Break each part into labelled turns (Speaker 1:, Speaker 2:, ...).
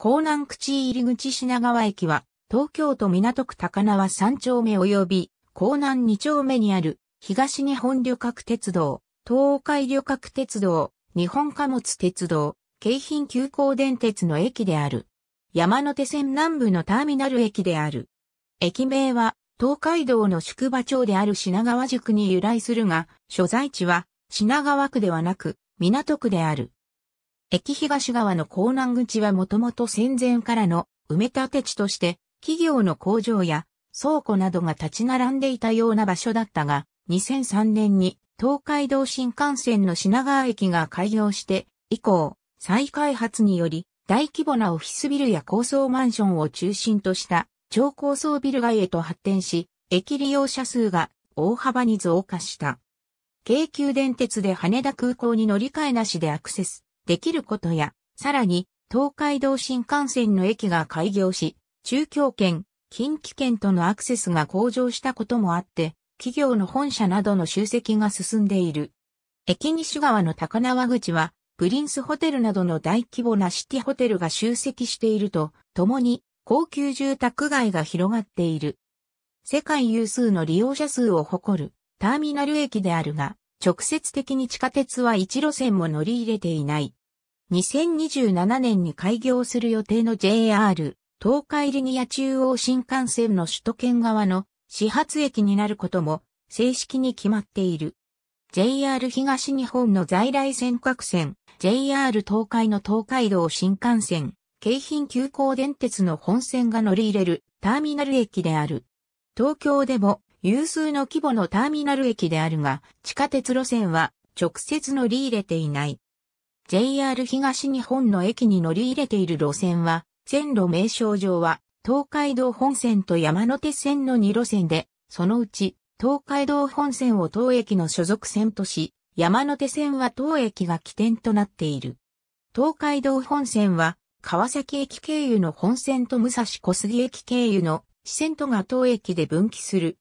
Speaker 1: 港南口入口品川駅は、東京都港区高輪3丁目及び、港南2丁目にある、東日本旅客鉄道、東海旅客鉄道、日本貨物鉄道、京浜急行電鉄の駅である。山手線南部のターミナル駅である。駅名は、東海道の宿場町である品川宿に由来するが、所在地は、品川区ではなく、港区である。駅東側の港南口はもともと戦前からの埋め立て地として企業の工場や倉庫などが立ち並んでいたような場所だったが、2003年に東海道新幹線の品川駅が開業して以降、再開発により大規模なオフィスビルや高層マンションを中心とした超高層ビル街へと発展し、駅利用者数が大幅に増加した。京急電鉄で羽田空港に乗り換えなしでアクセス。できることや、さらに、東海道新幹線の駅が開業し、中京圏、近畿圏とのアクセスが向上したこともあって、企業の本社などの集積が進んでいる。駅西側の高輪口は、プリンスホテルなどの大規模なシティホテルが集積していると、共に高級住宅街が広がっている。世界有数の利用者数を誇るターミナル駅であるが、直接的に地下鉄は一路線も乗り入れていない。2027年に開業する予定の JR 東海リニア中央新幹線の首都圏側の始発駅になることも正式に決まっている。JR 東日本の在来線各線、JR 東海の東海道新幹線、京浜急行電鉄の本線が乗り入れるターミナル駅である。東京でも有数の規模のターミナル駅であるが、地下鉄路線は直接乗り入れていない。JR 東日本の駅に乗り入れている路線は、線路名称上は、東海道本線と山手線の2路線で、そのうち、東海道本線を当駅の所属線とし、山手線は当駅が起点となっている。東海道本線は、川崎駅経由の本線と武蔵小杉駅経由の支線とが当駅で分岐する。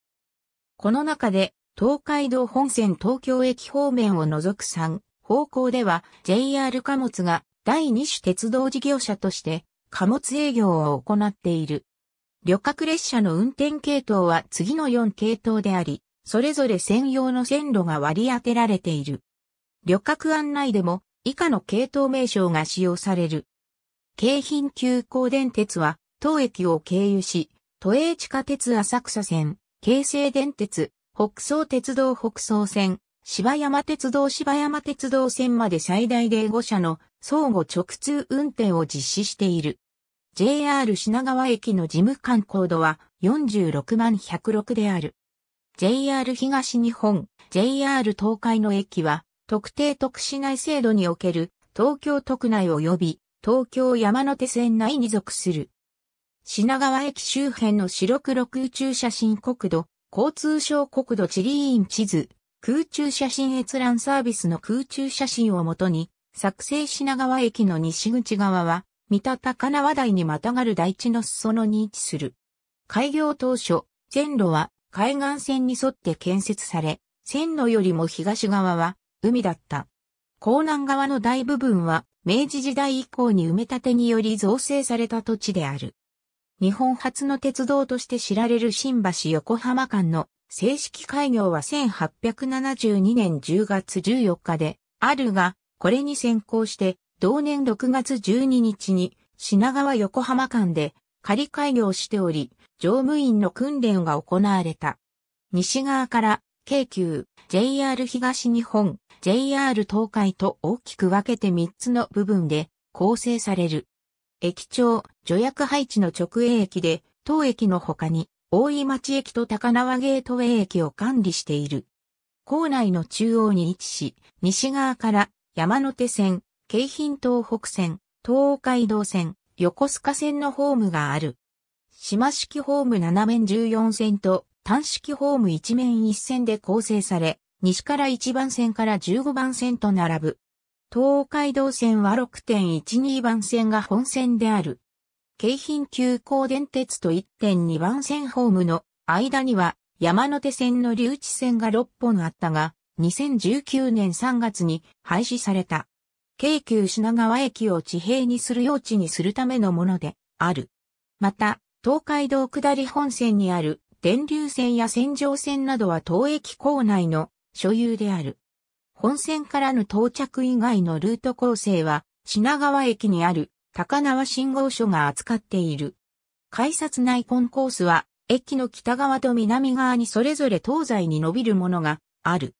Speaker 1: この中で、東海道本線東京駅方面を除く3、方向では JR 貨物が第二種鉄道事業者として貨物営業を行っている。旅客列車の運転系統は次の4系統であり、それぞれ専用の線路が割り当てられている。旅客案内でも以下の系統名称が使用される。京浜急行電鉄は当駅を経由し、都営地下鉄浅草線、京成電鉄、北総鉄道北総線、芝山鉄道芝山鉄道線まで最大で5社の相互直通運転を実施している。JR 品川駅の事務官コードは46万106である。JR 東日本、JR 東海の駅は特定特市内制度における東京都区内及び東京山手線内に属する。品川駅周辺の白黒宇宙写真国土、交通省国土地理院地図、空中写真閲覧サービスの空中写真をもとに、作成品川駅の西口側は、三田高輪台にまたがる台地の裾野に位置する。開業当初、線路は海岸線に沿って建設され、線路よりも東側は海だった。港南側の大部分は明治時代以降に埋め立てにより造成された土地である。日本初の鉄道として知られる新橋横浜間の正式開業は1872年10月14日であるが、これに先行して、同年6月12日に品川横浜間で仮開業しており、乗務員の訓練が行われた。西側から京急、JR 東日本、JR 東海と大きく分けて3つの部分で構成される。駅長、助役配置の直営駅で、当駅の他に、大井町駅と高輪ゲートウェイ駅を管理している。校内の中央に位置し、西側から山手線、京浜東北線、東海道線、横須賀線のホームがある。島式ホーム7面14線と単式ホーム1面1線で構成され、西から1番線から15番線と並ぶ。東海道線は6.12番線が本線である。京浜急行電鉄と1.2番線ホームの間には山手線の留置線が6本あったが、2019年3月に廃止された。京急品川駅を地平にする用地にするためのものである。また、東海道下り本線にある電流線や線上線などは当駅構内の所有である。本線からの到着以外のルート構成は品川駅にある高輪信号所が扱っている。改札内コンコースは、駅の北側と南側にそれぞれ東西に伸びるものがある。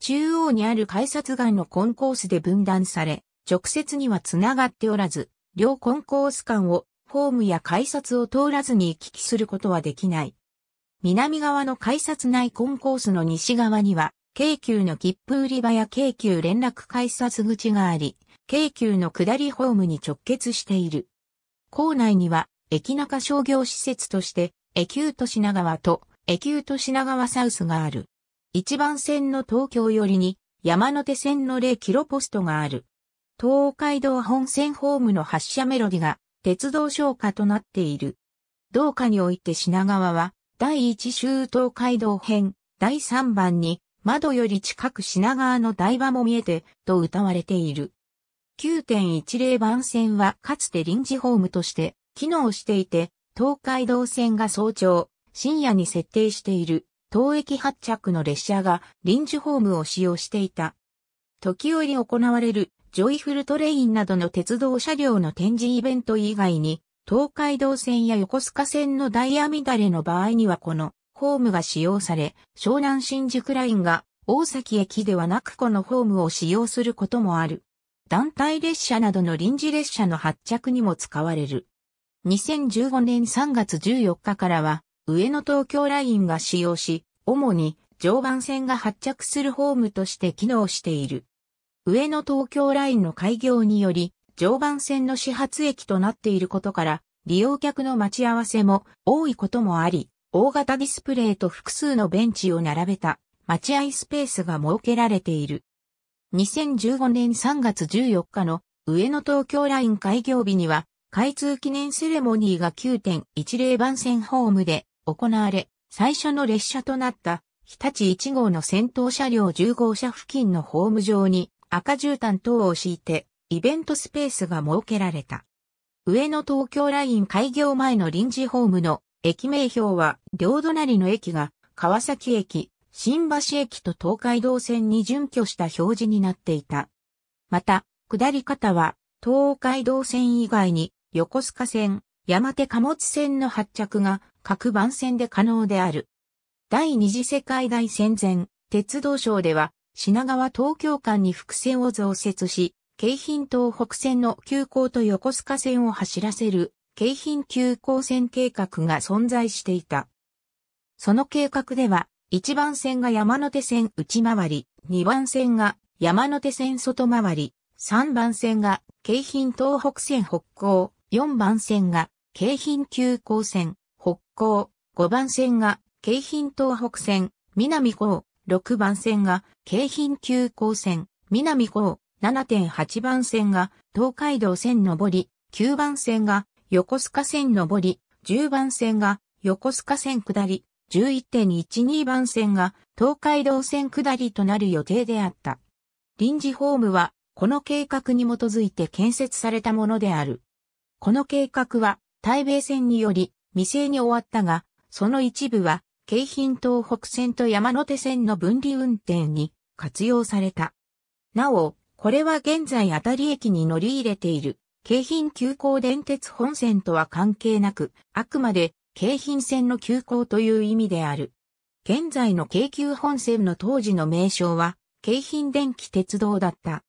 Speaker 1: 中央にある改札間のコンコースで分断され、直接にはつながっておらず、両コンコース間をホームや改札を通らずに行き来することはできない。南側の改札内コンコースの西側には、京急の切符売り場や京急連絡改札口があり、京急の下りホームに直結している。構内には、駅中商業施設として、駅急都品川と、駅急都品川サウスがある。一番線の東京寄りに、山手線の0キロポストがある。東海道本線ホームの発車メロディが、鉄道消化となっている。同下において品川は、第一周東海道編、第三番に、窓より近く品川の台場も見えて、と歌われている。9.10番線はかつて臨時ホームとして機能していて、東海道線が早朝、深夜に設定している、当駅発着の列車が臨時ホームを使用していた。時折行われるジョイフルトレインなどの鉄道車両の展示イベント以外に、東海道線や横須賀線のダイヤ乱れの場合にはこのホームが使用され、湘南新宿ラインが大崎駅ではなくこのホームを使用することもある。団体列車などの臨時列車の発着にも使われる。2015年3月14日からは、上野東京ラインが使用し、主に常磐線が発着するホームとして機能している。上野東京ラインの開業により、常磐線の始発駅となっていることから、利用客の待ち合わせも多いこともあり、大型ディスプレイと複数のベンチを並べた待合スペースが設けられている。2015年3月14日の上野東京ライン開業日には、開通記念セレモニーが9.10番線ホームで行われ、最初の列車となった日立1号の先頭車両10号車付近のホーム上に赤絨毯等を敷いてイベントスペースが設けられた。上野東京ライン開業前の臨時ホームの駅名標は両隣の駅が川崎駅、新橋駅と東海道線に準拠した表示になっていた。また、下り方は、東海道線以外に、横須賀線、山手貨物線の発着が各番線で可能である。第二次世界大戦前、鉄道省では、品川東京間に複線を増設し、京浜東北線の急行と横須賀線を走らせる、京浜急行線計画が存在していた。その計画では、1番線が山手線内回り、2番線が山手線外回り、3番線が京浜東北線北港、4番線が京浜急行線北港、5番線が京浜東北線南港、6番線が京浜急行線南港、7.8番線が東海道線上り、9番線が横須賀線上り、10番線が横須賀線下り、11.12番線が東海道線下りとなる予定であった。臨時ホームは、この計画に基づいて建設されたものである。この計画は、台米線により未成に終わったが、その一部は、京浜東北線と山手線の分離運転に活用された。なお、これは現在あたり駅に乗り入れている、京浜急行電鉄本線とは関係なく、あくまで京浜線の急行という意味である。現在の京急本線の当時の名称は、京浜電気鉄道だった。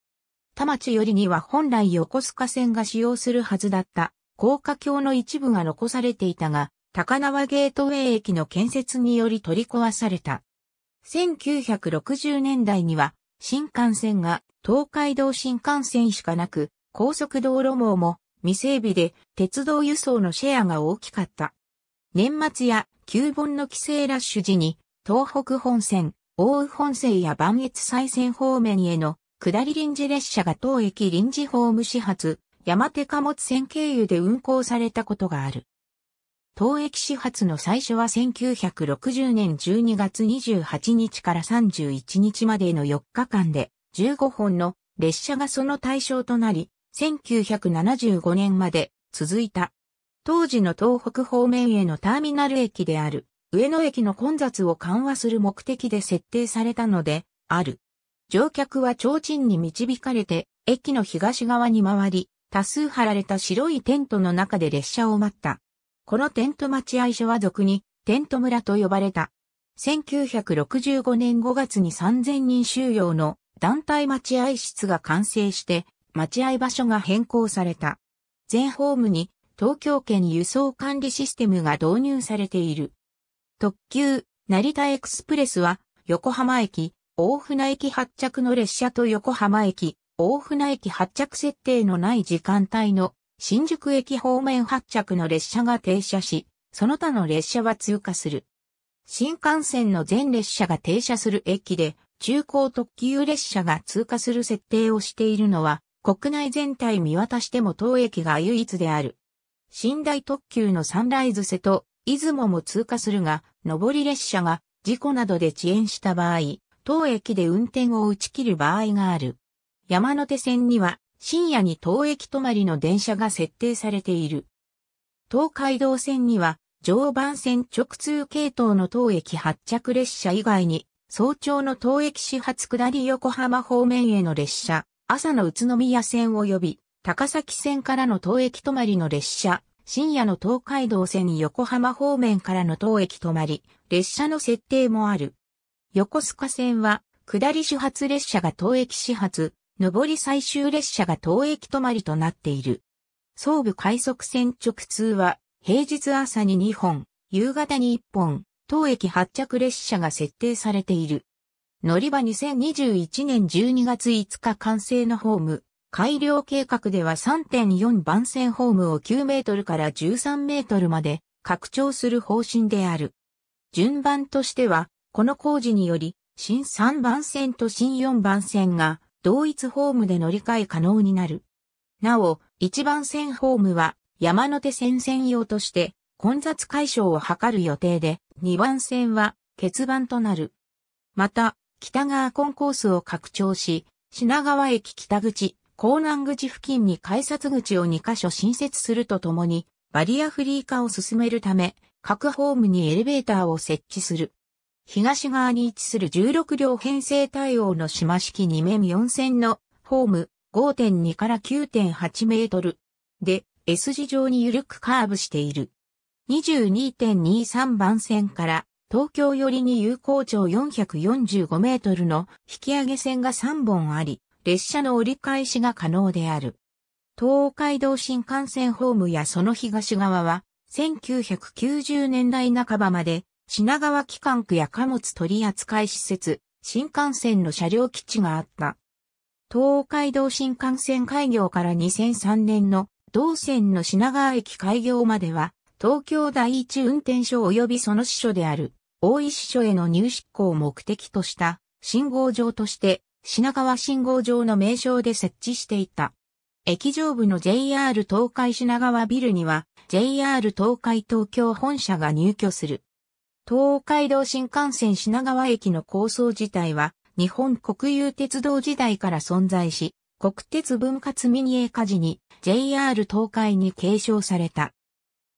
Speaker 1: 田町よりには本来横須賀線が使用するはずだった、高架橋の一部が残されていたが、高輪ゲートウェイ駅の建設により取り壊された。1960年代には、新幹線が東海道新幹線しかなく、高速道路網も未整備で鉄道輸送のシェアが大きかった。年末や旧盆の帰省ラッシュ時に、東北本線、大宇本線や磐越西線方面への下り臨時列車が当駅臨時ホーム始発、山手貨物線経由で運行されたことがある。当駅始発の最初は1960年12月28日から31日までの4日間で15本の列車がその対象となり、1975年まで続いた。当時の東北方面へのターミナル駅である、上野駅の混雑を緩和する目的で設定されたので、ある。乗客は提灯に導かれて、駅の東側に回り、多数貼られた白いテントの中で列車を待った。このテント待合所は俗に、テント村と呼ばれた。1965年5月に3000人収容の団体待合室が完成して、待合場所が変更された。全ホームに東京圏輸送管理システムが導入されている。特急、成田エクスプレスは、横浜駅、大船駅発着の列車と横浜駅、大船駅発着設定のない時間帯の新宿駅方面発着の列車が停車し、その他の列車は通過する。新幹線の全列車が停車する駅で、中高特急列車が通過する設定をしているのは、国内全体見渡しても当駅が唯一である。寝台特急のサンライズ瀬戸、出雲も通過するが、上り列車が事故などで遅延した場合、当駅で運転を打ち切る場合がある。山手線には深夜に当駅止まりの電車が設定されている。東海道線には常磐線直通系統の当駅発着列車以外に早朝の当駅始発下り横浜方面への列車、朝の宇都宮線及び高崎線からの当駅止まりの列車、深夜の東海道線横浜方面からの当駅止まり、列車の設定もある。横須賀線は、下り始発列車が当駅始発、上り最終列車が当駅止まりとなっている。総武快速線直通は、平日朝に2本、夕方に1本、当駅発着列車が設定されている。乗り場2021年12月5日完成のホーム、改良計画では3.4番線ホームを9メートルから13メートルまで拡張する方針である。順番としては、この工事により、新3番線と新4番線が同一ホームで乗り換え可能になる。なお、1番線ホームは山手線専用として混雑解消を図る予定で、2番線は欠番となる。また、北側コンコースを拡張し、品川駅北口、港南口付近に改札口を2カ所新設するとともに、バリアフリー化を進めるため、各ホームにエレベーターを設置する。東側に位置する16両編成対応の島式2面4線のホーム5.2から9.8メートルで S 字状に緩くカーブしている。22.23番線から東京寄りに有効長445メートルの引き上げ線が3本あり、列車の折り返しが可能である。東海道新幹線ホームやその東側は、1990年代半ばまで、品川機関区や貨物取扱施設、新幹線の車両基地があった。東海道新幹線開業から2003年の同線の品川駅開業までは、東京第一運転所及びその支所である、大石所への入出港を目的とした、信号場として品川信号場の名称で設置していた。駅上部の JR 東海品川ビルには JR 東海東京本社が入居する。東海道新幹線品川駅の構想自体は日本国有鉄道時代から存在し、国鉄分割民営化時に JR 東海に継承された。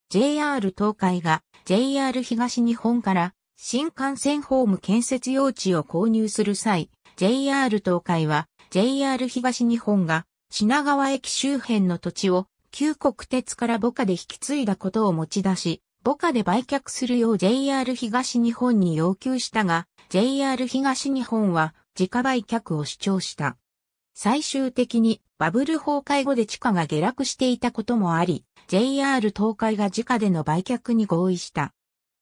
Speaker 1: JR 東海が JR 東日本から新幹線ホーム建設用地を購入する際、JR 東海は JR 東日本が品川駅周辺の土地を旧国鉄から母家で引き継いだことを持ち出し、母家で売却するよう JR 東日本に要求したが、JR 東日本は自家売却を主張した。最終的にバブル崩壊後で地価が下落していたこともあり、JR 東海が自家での売却に合意した。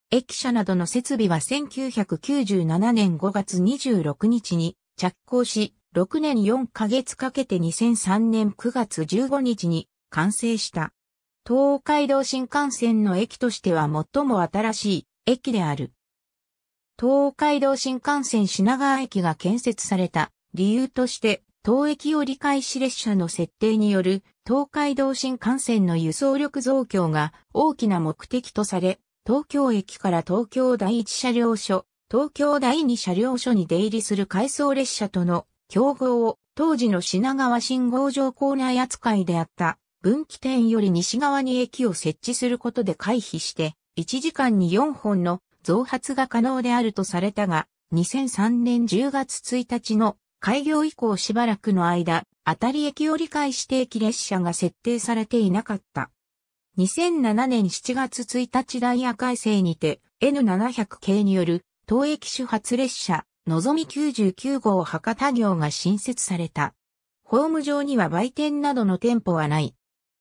Speaker 1: 駅舎などの設備は1997年5月26日に着工し、6年4ヶ月かけて2003年9月15日に完成した。東海道新幹線の駅としては最も新しい駅である。東海道新幹線品川駅が建設された理由として、当駅折り返し列車の設定による東海道新幹線の輸送力増強が大きな目的とされ、東京駅から東京第一車両所、東京第二車両所に出入りする回送列車との競合を当時の品川信号場構内扱いであった分岐点より西側に駅を設置することで回避して1時間に4本の増発が可能であるとされたが2003年10月1日の開業以降しばらくの間、当たり駅折り返し定期列車が設定されていなかった。2007年7月1日ダイヤ改正にて N700 系による東駅主発列車、のぞみ99号博多行が新設された。ホーム上には売店などの店舗はない。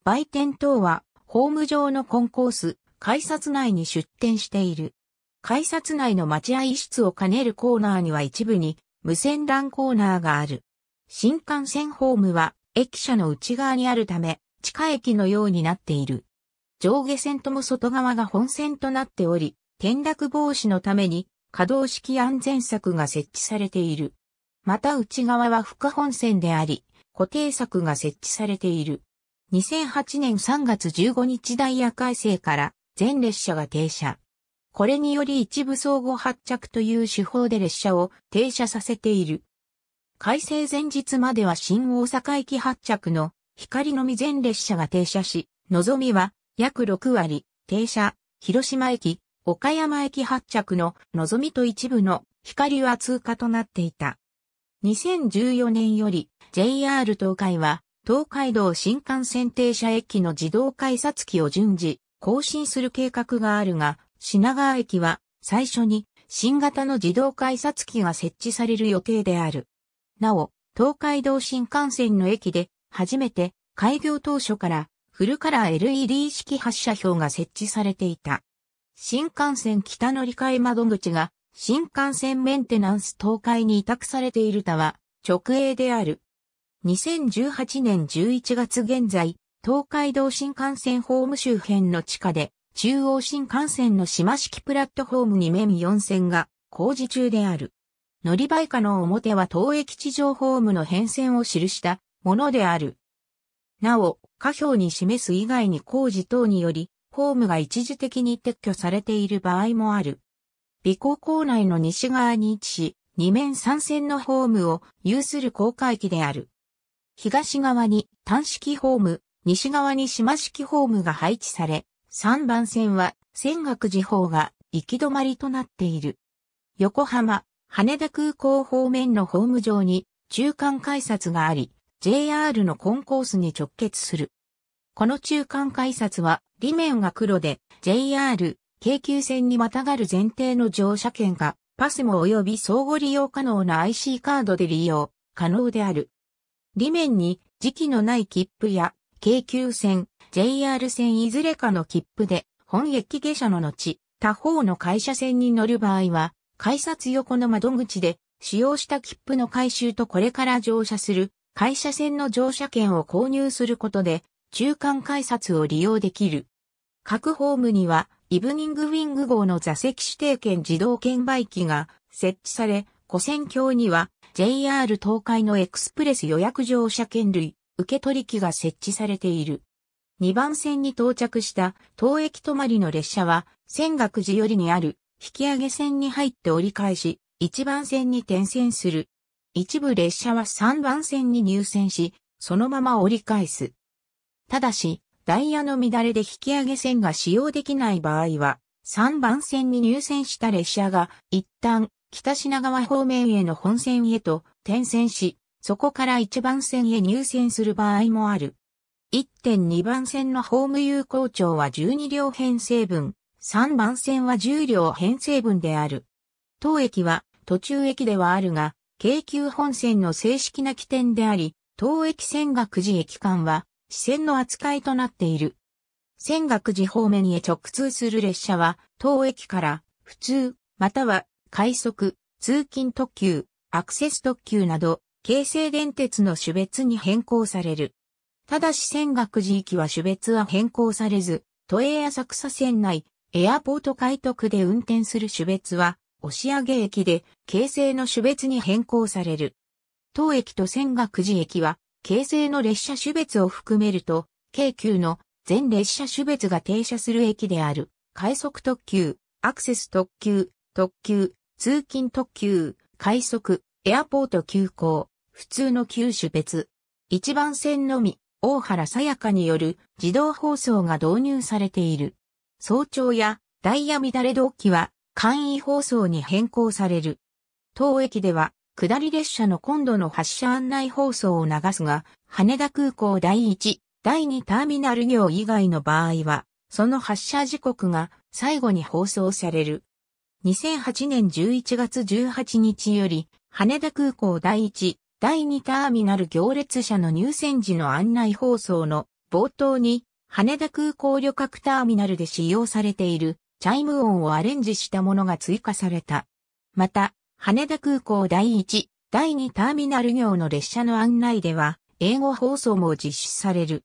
Speaker 1: 売店等は、ホーム上のコンコース、改札内に出店している。改札内の待合室を兼ねるコーナーには一部に、無線 LAN コーナーがある。新幹線ホームは、駅舎の内側にあるため、地下駅のようになっている。上下線とも外側が本線となっており、転落防止のために可動式安全柵が設置されている。また内側は負荷本線であり、固定柵が設置されている。2008年3月15日ダイヤ改正から全列車が停車。これにより一部相互発着という手法で列車を停車させている。改正前日までは新大阪駅発着の光のみ全列車が停車し、のぞみは約6割停車、広島駅、岡山駅発着ののぞみと一部の光は通過となっていた。2014年より JR 東海は東海道新幹線停車駅の自動改札機を順次更新する計画があるが、品川駅は最初に新型の自動改札機が設置される予定である。なお、東海道新幹線の駅で初めて開業当初からフルカラー LED 式発射表が設置されていた。新幹線北乗り換え窓口が新幹線メンテナンス東海に委託されている他は直営である。2018年11月現在、東海道新幹線ホーム周辺の地下で中央新幹線の島式プラットフォームに面4線が工事中である。乗り場以下の表は当駅地上ホームの変遷を記したものである。なお、下表に示す以外に工事等により、ホームが一時的に撤去されている場合もある。美高校内の西側に位置し、二面三線のホームを有する公開機である。東側に単式ホーム、西側に島式ホームが配置され、3番線は尖岳地方が行き止まりとなっている。横浜、羽田空港方面のホーム上に中間改札があり、JR のコンコースに直結する。この中間改札は、裏面が黒で、JR、京急線にまたがる前提の乗車券が、パスも及び相互利用可能な IC カードで利用、可能である。裏面に、時期のない切符や、京急線、JR 線いずれかの切符で、本駅下車の後、他方の会社線に乗る場合は、改札横の窓口で、使用した切符の回収とこれから乗車する、会社線の乗車券を購入することで、中間改札を利用できる。各ホームには、イブニングウィング号の座席指定券自動券売機が設置され、古線橋には JR 東海のエクスプレス予約乗車券類、受取機が設置されている。2番線に到着した当駅止まりの列車は、仙岳寺寄りにある引き上げ線に入って折り返し、1番線に転線する。一部列車は3番線に入線し、そのまま折り返す。ただし、ダイヤの乱れで引き上げ線が使用できない場合は、3番線に入線した列車が、一旦、北品川方面への本線へと転線し、そこから1番線へ入線する場合もある。1.2番線のホーム有効長は12両編成分、3番線は10両編成分である。当駅は途中駅ではあるが、京急本線の正式な起点であり、当駅線が9時駅間は支線の扱いとなっている。泉岳寺方面へ直通する列車は、当駅から普通、または快速、通勤特急、アクセス特急など、京成電鉄の種別に変更される。ただし泉岳寺駅は種別は変更されず、都営浅草線内、エアポート海徳で運転する種別は、押上駅で、京成の種別に変更される。当駅と泉岳寺駅は、京成の列車種別を含めると、京急の全列車種別が停車する駅である、快速特急、アクセス特急、特急、通勤特急、快速、エアポート急行、普通の急種別。一番線のみ、大原さやかによる自動放送が導入されている。早朝やダイヤ乱れ同期は簡易放送に変更される。当駅では下り列車の今度の発車案内放送を流すが、羽田空港第1、第2ターミナル業以外の場合は、その発車時刻が最後に放送される。2008年11月18日より、羽田空港第1、第2ターミナル行列車の入線時の案内放送の冒頭に、羽田空港旅客ターミナルで使用されているチャイム音をアレンジしたものが追加された。また、羽田空港第1、第2ターミナル業の列車の案内では、英語放送も実施される。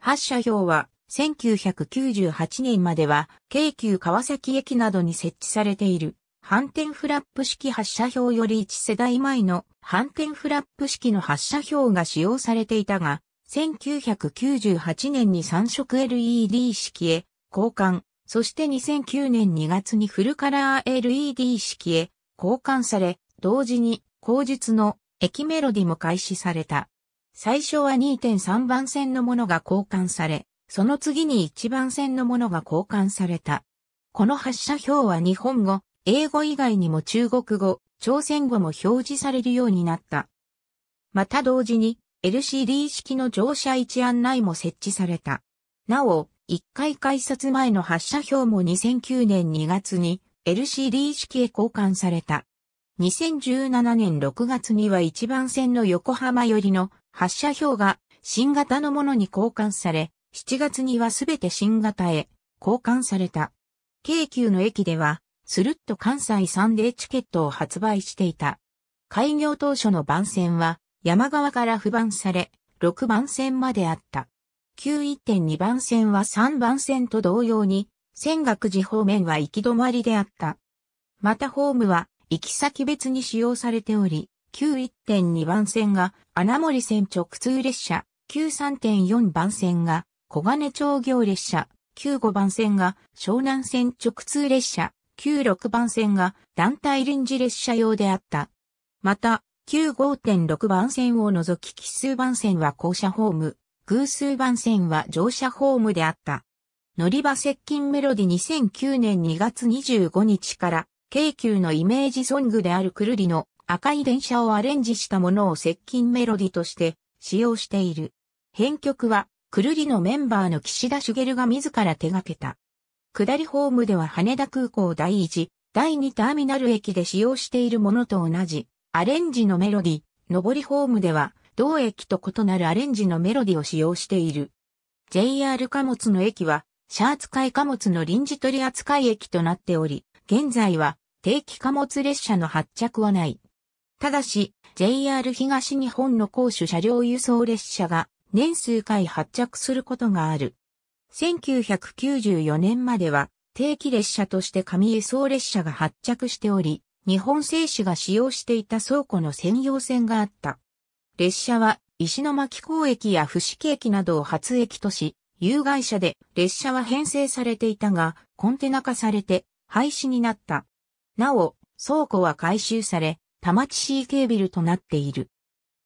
Speaker 1: 発車表は、1998年までは、京急川崎駅などに設置されている、反転フラップ式発射表より1世代前の反転フラップ式の発射表が使用されていたが、1998年に3色 LED 式へ交換、そして2009年2月にフルカラー LED 式へ交換され、同時に、後述の駅メロディも開始された。最初は2.3番線のものが交換され、その次に1番線のものが交換された。この発車表は日本語、英語以外にも中国語、朝鮮語も表示されるようになった。また同時に LCD 式の乗車位置案内も設置された。なお、1回改札前の発車表も2009年2月に LCD 式へ交換された。2017年6月には1番線の横浜寄りの発車表が新型のものに交換され、7月にはすべて新型へ交換された。京急の駅では、スルッと関西サンデーチケットを発売していた。開業当初の番線は山側から不番され、6番線まであった。9 1.2番線は3番線と同様に仙岳寺方面は行き止まりであった。またホームは行き先別に使用されており、91.2番線が穴森線直通列車、93.4番線が小金町行列車、95番線が湘南線直通列車、96番線が団体臨時列車用であった。また、95.6番線を除き奇数番線は降車ホーム、偶数番線は乗車ホームであった。乗り場接近メロディ2009年2月25日から、京急のイメージソングであるくるりの赤い電車をアレンジしたものを接近メロディとして使用している。編曲は、くるりのメンバーの岸田茂が自ら手掛けた。下りホームでは羽田空港第1、第2ターミナル駅で使用しているものと同じ、アレンジのメロディ、上りホームでは、同駅と異なるアレンジのメロディを使用している。JR 貨物の駅は、シャーツい貨物の臨時取扱い駅となっており、現在は定期貨物列車の発着はない。ただし、JR 東日本の公主車両輸送列車が年数回発着することがある。1994年までは定期列車として紙輸送列車が発着しており、日本製紙が使用していた倉庫の専用線があった。列車は石巻港駅や伏木駅などを発駅とし、有害者で列車は編成されていたが、コンテナ化されて廃止になった。なお、倉庫は改修され、田町 CK ビルとなっている。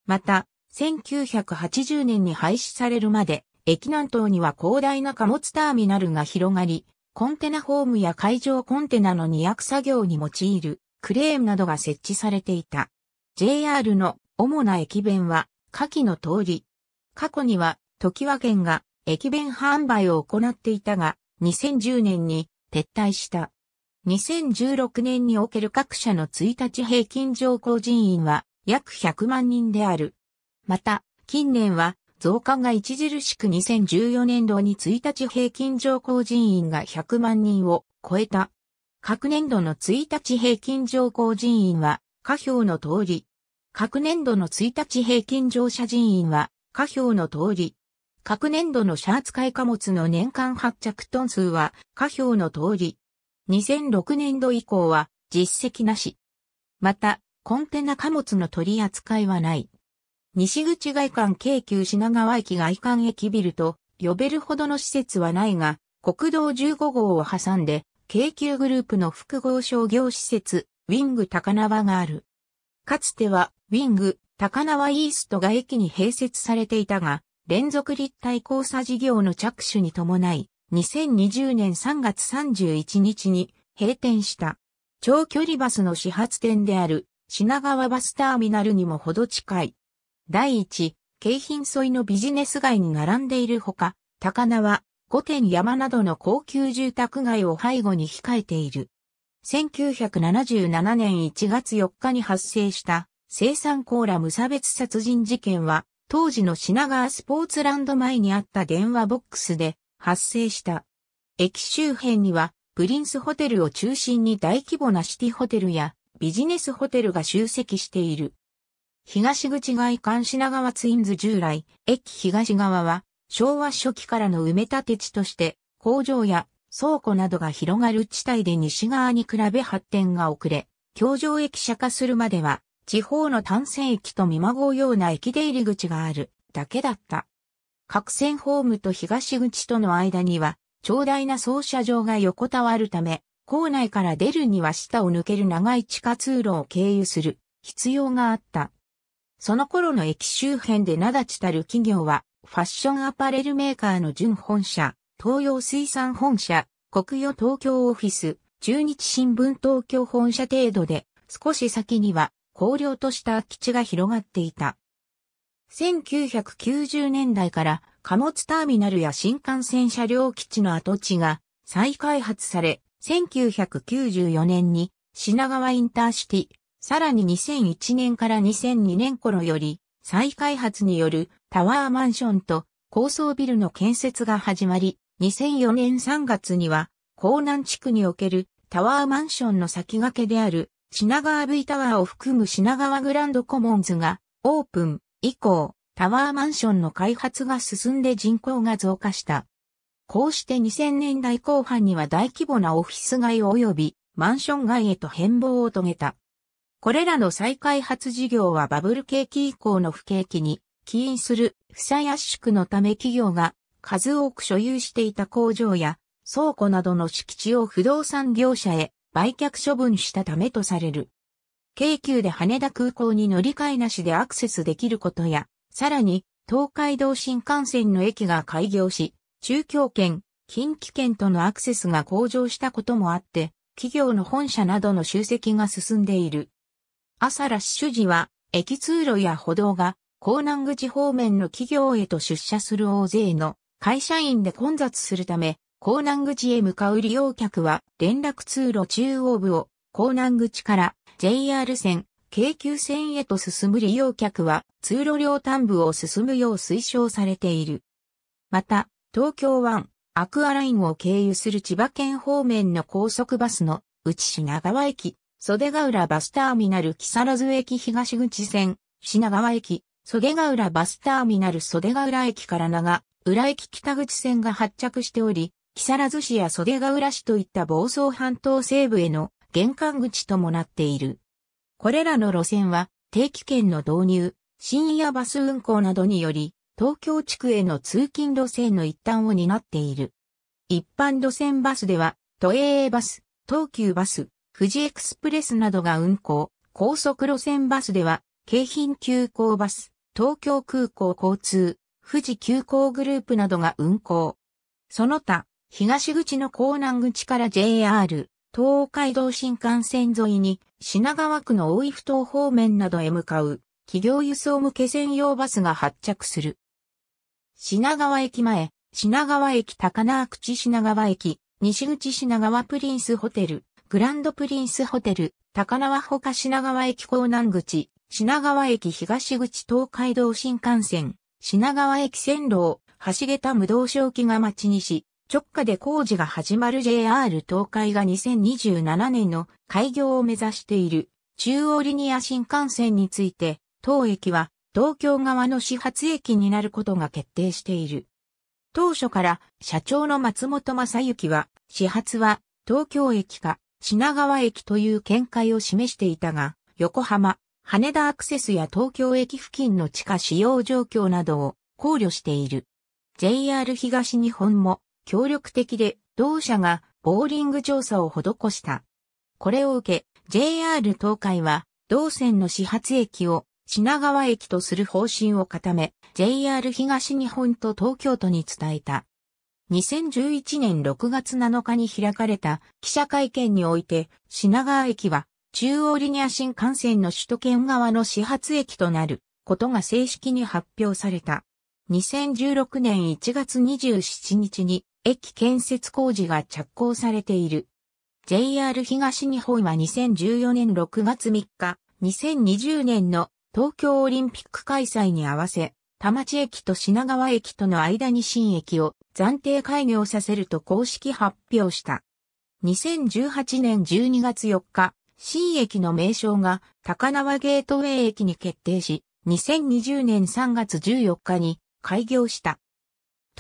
Speaker 1: また、1980年に廃止されるまで、駅南東には広大な貨物ターミナルが広がり、コンテナホームや海上コンテナの二役作業に用いるクレーンなどが設置されていた。JR の主な駅弁は、下記の通り。過去には、時和県が駅弁販売を行っていたが、2010年に撤退した。2016年における各社の1日平均乗降人員は約100万人である。また、近年は増加が著しく2014年度に1日平均乗降人員が100万人を超えた。各年度の1日平均乗降人員は下表の通り。各年度の1日平均乗車人員は下表の通り。各年度のシャーツ会貨物の年間発着トン数は、下表の通り。2006年度以降は、実績なし。また、コンテナ貨物の取り扱いはない。西口外環京急品川駅外環駅ビルと呼べるほどの施設はないが、国道15号を挟んで、京急グループの複合商業施設、ウィング高輪がある。かつては、ウィング高輪イーストが駅に併設されていたが、連続立体交差事業の着手に伴い、2020年3月31日に閉店した。長距離バスの始発点である品川バスターミナルにもほど近い。第一、京浜沿いのビジネス街に並んでいるほか、高輪、御殿山などの高級住宅街を背後に控えている。1977年1月4日に発生した生産コーラ無差別殺人事件は当時の品川スポーツランド前にあった電話ボックスで発生した。駅周辺にはプリンスホテルを中心に大規模なシティホテルやビジネスホテルが集積している。東口外観品川ツインズ従来、駅東側は昭和初期からの埋め立て地として工場や倉庫などが広がる地帯で西側に比べ発展が遅れ、橋上駅舎化するまでは地方の単線駅と見まごうような駅出入り口があるだけだった。各線ホームと東口との間には、長大な操車場が横たわるため、構内から出るには下を抜ける長い地下通路を経由する必要があった。その頃の駅周辺で名立ちたる企業は、ファッションアパレルメーカーの純本社、東洋水産本社、国与東京オフィス、中日新聞東京本社程度で、少し先には荒涼とした空き地が広がっていた。1990年代から貨物ターミナルや新幹線車両基地の跡地が再開発され、1994年に品川インターシティ、さらに2001年から2002年頃より再開発によるタワーマンションと高層ビルの建設が始まり、2004年3月には、港南地区におけるタワーマンションの先駆けである品川 V タワーを含む品川グランドコモンズがオープン以降、タワーマンションの開発が進んで人口が増加した。こうして2000年代後半には大規模なオフィス街及びマンション街へと変貌を遂げた。これらの再開発事業はバブル景気以降の不景気に起因する負債圧縮のため企業が数多く所有していた工場や倉庫などの敷地を不動産業者へ売却処分したためとされる。京急で羽田空港に乗り換えなしでアクセスできることや、さらに、東海道新幹線の駅が開業し、中京圏、近畿圏とのアクセスが向上したこともあって、企業の本社などの集積が進んでいる。朝ラッシュ時は、駅通路や歩道が、港南口方面の企業へと出社する大勢の会社員で混雑するため、港南口へ向かう利用客は連絡通路中央部を港南口から JR 線、京急線へと進む利用客は通路両端部を進むよう推奨されている。また、東京湾、アクアラインを経由する千葉県方面の高速バスの内品川駅、袖ヶ浦バスターミナル木更津駅東口線、品川駅、袖ヶ浦バスターミナル袖ヶ浦駅から長、浦駅北口線が発着しており、木更津市や袖ヶ浦市といった房総半島西部への玄関口ともなっている。これらの路線は定期券の導入、深夜バス運行などにより、東京地区への通勤路線の一端を担っている。一般路線バスでは、都営バス、東急バス、富士エクスプレスなどが運行、高速路線バスでは、京浜急行バス、東京空港交通、富士急行グループなどが運行。その他、東口の港南口から JR、東海道新幹線沿いに品川区の大井ふ頭方面などへ向かう企業輸送向け専用バスが発着する。品川駅前、品川駅高輪口品川駅、西口品川プリンスホテル、グランドプリンスホテル、高輪ほか品川駅港南口、品川駅東口東海道新幹線、品川駅線路を橋桁無道小木が町し、直下で工事が始まる JR 東海が2027年の開業を目指している中央リニア新幹線について、当駅は東京側の始発駅になることが決定している。当初から社長の松本正幸は、始発は東京駅か品川駅という見解を示していたが、横浜、羽田アクセスや東京駅付近の地下使用状況などを考慮している。JR 東日本も協力的で、同社がボーリング調査を施した。これを受け、JR 東海は、同線の始発駅を品川駅とする方針を固め、JR 東日本と東京都に伝えた。2011年6月7日に開かれた記者会見において、品川駅は中央リニア新幹線の首都圏側の始発駅となることが正式に発表された。2016年1月27日に駅建設工事が着工されている。JR 東日本は2014年6月3日、2020年の東京オリンピック開催に合わせ、田町駅と品川駅との間に新駅を暫定開業させると公式発表した。2018年12月4日、新駅の名称が高輪ゲートウェイ駅に決定し、2020年3月14日に開業した。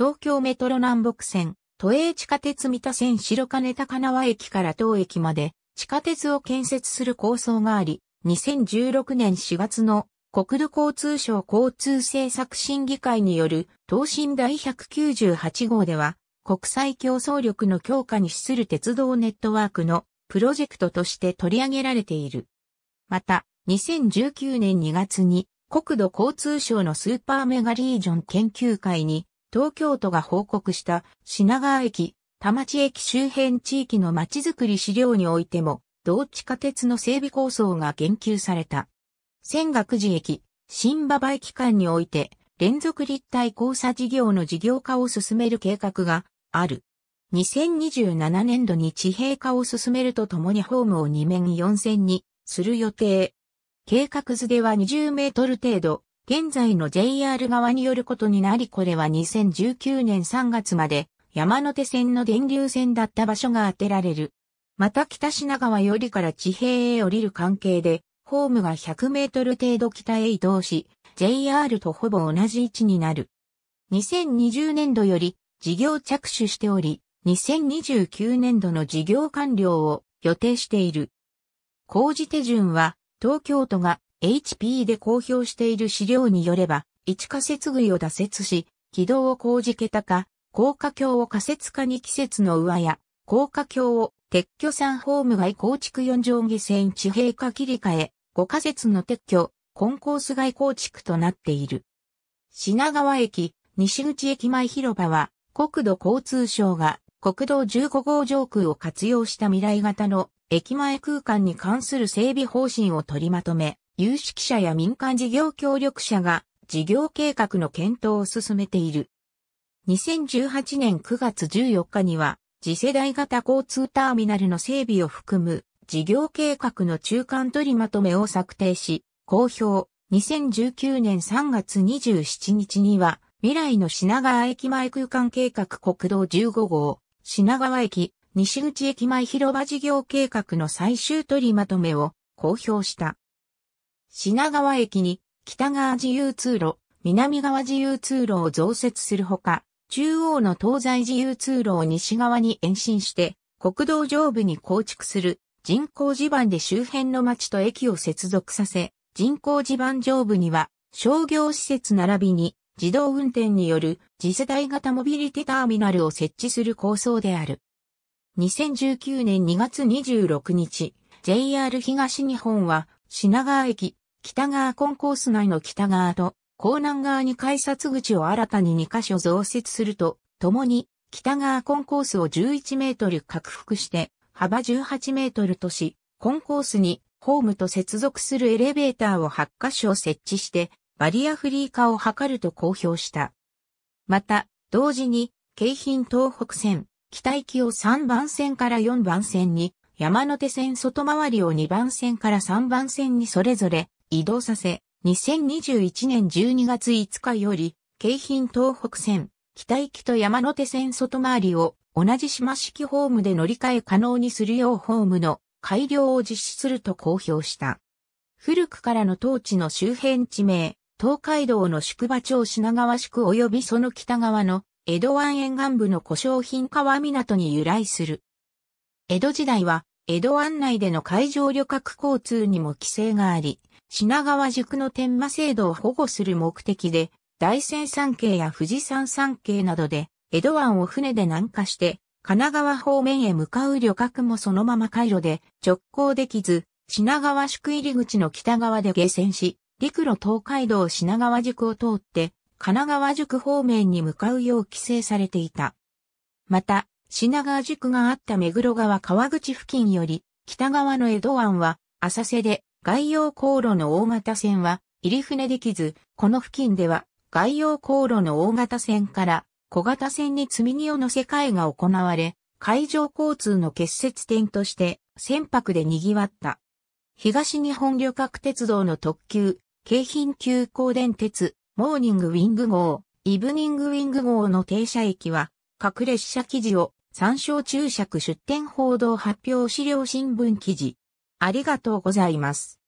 Speaker 1: 東京メトロ南北線、都営地下鉄三田線白金高輪駅から当駅まで地下鉄を建設する構想があり、2016年4月の国土交通省交通政策審議会による東進第198号では、国際競争力の強化に資する鉄道ネットワークのプロジェクトとして取り上げられている。また、2019年2月に国土交通省のスーパーメガリージョン研究会に東京都が報告した品川駅、田町駅周辺地域の街づくり資料においても、同地下鉄の整備構想が言及された。仙岳寺駅、新馬場駅間において、連続立体交差事業の事業化を進める計画がある。2027年度に地平化を進めるとともにホームを2面4線にする予定。計画図では20メートル程度現在の JR 側によることになりこれは2019年3月まで山手線の電流線だった場所が当てられる。また北品川よりから地平へ降りる関係で、ホームが100メートル程度北へ移動し、JR とほぼ同じ位置になる。2020年度より事業着手しており、2029年度の事業完了を予定している。工事手順は東京都が HP で公表している資料によれば、一仮説杭を打設し、軌道を工事桁化、高架橋を仮設化に季節の上や、高架橋を撤去3ホーム外構築4上下線地平化切り替え、5仮設の撤去、コンコース外構築となっている。品川駅、西口駅前広場は、国土交通省が国道15号上空を活用した未来型の駅前空間に関する整備方針を取りまとめ、有識者や民間事業協力者が事業計画の検討を進めている。2018年9月14日には、次世代型交通ターミナルの整備を含む事業計画の中間取りまとめを策定し、公表。2019年3月27日には、未来の品川駅前空間計画国道15号、品川駅、西口駅前広場事業計画の最終取りまとめを公表した。品川駅に北側自由通路、南側自由通路を増設するほか、中央の東西自由通路を西側に延伸して、国道上部に構築する人工地盤で周辺の町と駅を接続させ、人工地盤上部には商業施設並びに自動運転による次世代型モビリティターミナルを設置する構想である。2019年2月26日、JR 東日本は品川駅北側コンコース内の北側と、港南側に改札口を新たに2カ所増設すると、ともに、北側コンコースを11メートル拡幅して、幅18メートルとし、コンコースにホームと接続するエレベーターを8カ所設置して、バリアフリー化を図ると公表した。また、同時に、京浜東北線、北行きを3番線から4番線に、山手線外回りを2番線から3番線にそれぞれ移動させ、2021年12月5日より、京浜東北線、北行きと山手線外回りを同じ島式ホームで乗り換え可能にするようホームの改良を実施すると公表した。古くからの当地の周辺地名、東海道の宿場町品川宿及びその北側の江戸湾沿岸部の古商品川港に由来する。江戸時代は江戸湾内での海上旅客交通にも規制があり、品川宿の天満制度を保護する目的で、大仙山系や富士山山系などで、江戸湾を船で南下して、神奈川方面へ向かう旅客もそのまま回路で直行できず、品川宿入り口の北側で下船し、陸路東海道品川宿を通って、神奈川宿方面に向かうよう規制されていた。また、品川宿があった目黒川川口付近より、北側の江戸湾は、浅瀬で、外洋航路の大型船は入り船できず、この付近では外洋航路の大型船から小型船に積み荷を乗せ替えが行われ、海上交通の結節点として船舶で賑わった。東日本旅客鉄道の特急、京浜急行電鉄、モーニングウィング号、イブニングウィング号の停車駅は、各列車記事を参照注釈出展報道発表資料新聞記事、ありがとうございます。